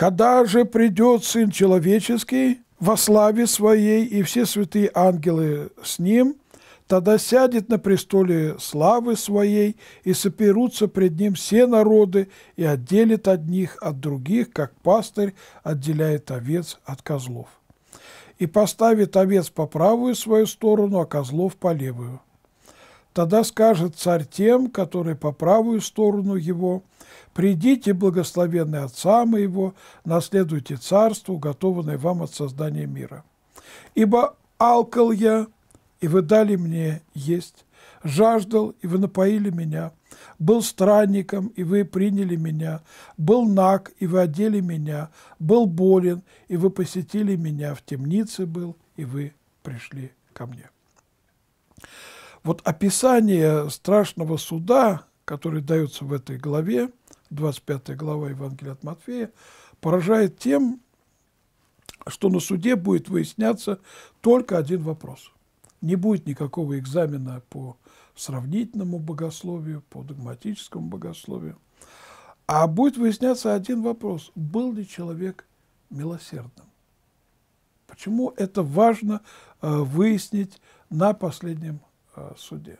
Когда же придет Сын Человеческий во славе Своей и все святые ангелы с Ним, тогда сядет на престоле славы Своей, и соперутся пред Ним все народы, и отделит одних от других, как пастырь отделяет овец от козлов. И поставит овец по правую свою сторону, а козлов по левую. Тогда скажет царь тем, которые по правую сторону его – Придите, благословенный Отца Моего, наследуйте царство, уготованное вам от создания мира. Ибо алкал я, и вы дали мне есть, жаждал, и вы напоили меня, был странником, и вы приняли меня, был наг, и вы одели меня, был болен, и вы посетили меня, в темнице был, и вы пришли ко мне. Вот описание страшного суда, который дается в этой главе, 25 глава Евангелия от Матфея, поражает тем, что на суде будет выясняться только один вопрос. Не будет никакого экзамена по сравнительному богословию, по догматическому богословию. А будет выясняться один вопрос. Был ли человек милосердным? Почему это важно э, выяснить на последнем э, суде?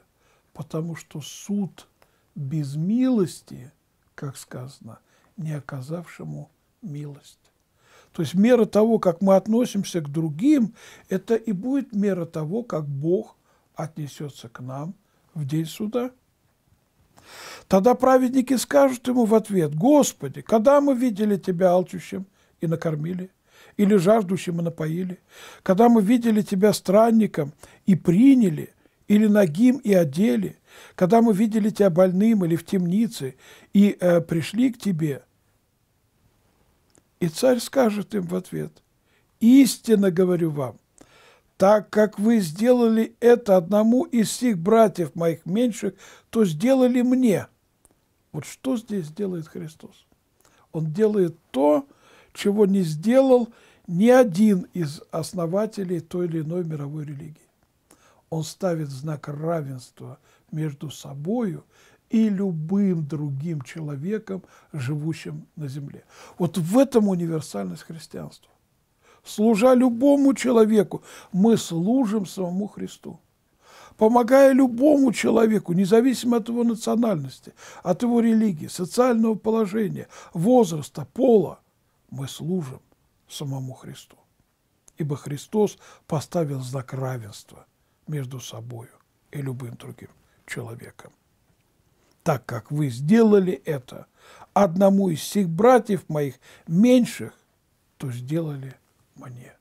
Потому что суд без милости – как сказано, не оказавшему милость. То есть мера того, как мы относимся к другим, это и будет мера того, как Бог отнесется к нам в день суда. Тогда праведники скажут ему в ответ, «Господи, когда мы видели Тебя алчущим и накормили, или жаждущим и напоили, когда мы видели Тебя странником и приняли, или нагим и одели, когда мы видели тебя больным или в темнице и э, пришли к тебе, и царь скажет им в ответ, «Истинно говорю вам, так как вы сделали это одному из всех братьев моих меньших, то сделали мне». Вот что здесь делает Христос? Он делает то, чего не сделал ни один из основателей той или иной мировой религии. Он ставит знак равенства между собою и любым другим человеком, живущим на земле. Вот в этом универсальность христианства. Служа любому человеку, мы служим самому Христу. Помогая любому человеку, независимо от его национальности, от его религии, социального положения, возраста, пола, мы служим самому Христу. Ибо Христос поставил знак равенства между собою и любым другим человека. Так как вы сделали это одному из всех братьев моих меньших, то сделали мне.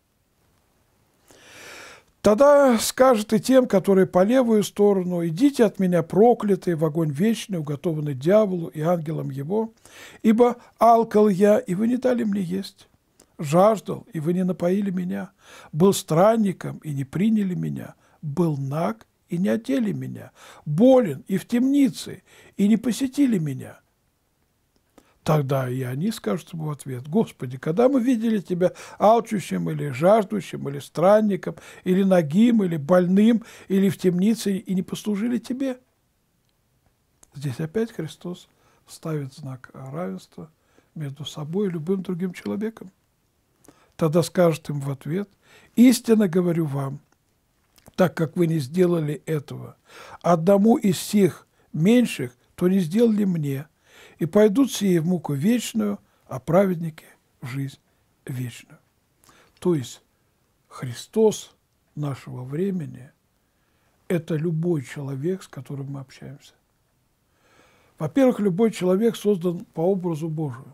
Тогда скажет и тем, которые по левую сторону, «Идите от меня, проклятые, в огонь вечный, уготованный дьяволу и ангелам его, ибо алкал я, и вы не дали мне есть, жаждал, и вы не напоили меня, был странником, и не приняли меня, был наг, и не одели меня, болен и в темнице, и не посетили меня». Тогда и они скажут ему в ответ, «Господи, когда мы видели Тебя алчущим или жаждущим, или странником, или ногим, или больным, или в темнице, и не послужили Тебе?» Здесь опять Христос ставит знак равенства между собой и любым другим человеком. Тогда скажет им в ответ, «Истинно говорю вам, так как вы не сделали этого. Одному из всех меньших, то не сделали мне, и пойдут сие в муку вечную, а праведники в жизнь вечную. То есть Христос нашего времени – это любой человек, с которым мы общаемся. Во-первых, любой человек создан по образу Божию.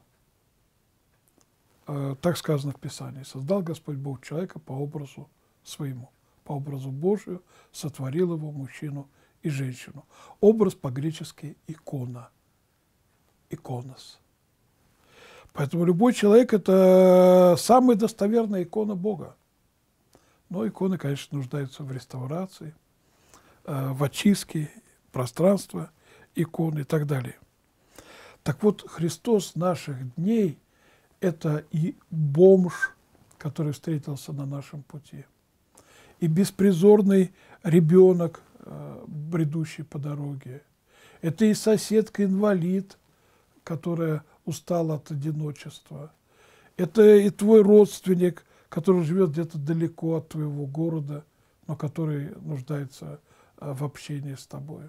Э, так сказано в Писании. Создал Господь Бог человека по образу своему по образу Божию сотворил его мужчину и женщину. Образ по-гречески «икона», «иконос». Поэтому любой человек – это самая достоверная икона Бога. Но иконы, конечно, нуждаются в реставрации, э, в очистке пространства икон и так далее. Так вот, Христос наших дней – это и бомж, который встретился на нашем пути – и беспризорный ребенок, э, бредущий по дороге. Это и соседка-инвалид, которая устала от одиночества. Это и твой родственник, который живет где-то далеко от твоего города, но который нуждается э, в общении с тобой.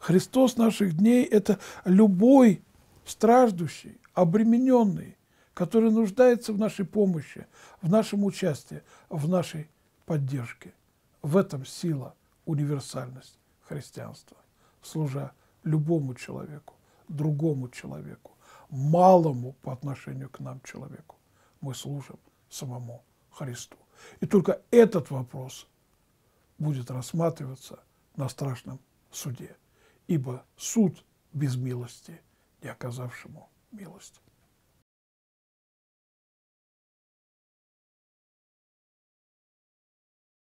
Христос наших дней – это любой страждущий, обремененный, который нуждается в нашей помощи, в нашем участии, в нашей поддержки. В этом сила, универсальность христианства, служа любому человеку, другому человеку, малому по отношению к нам человеку. Мы служим самому Христу. И только этот вопрос будет рассматриваться на страшном суде, ибо суд без милости, не оказавшему милость.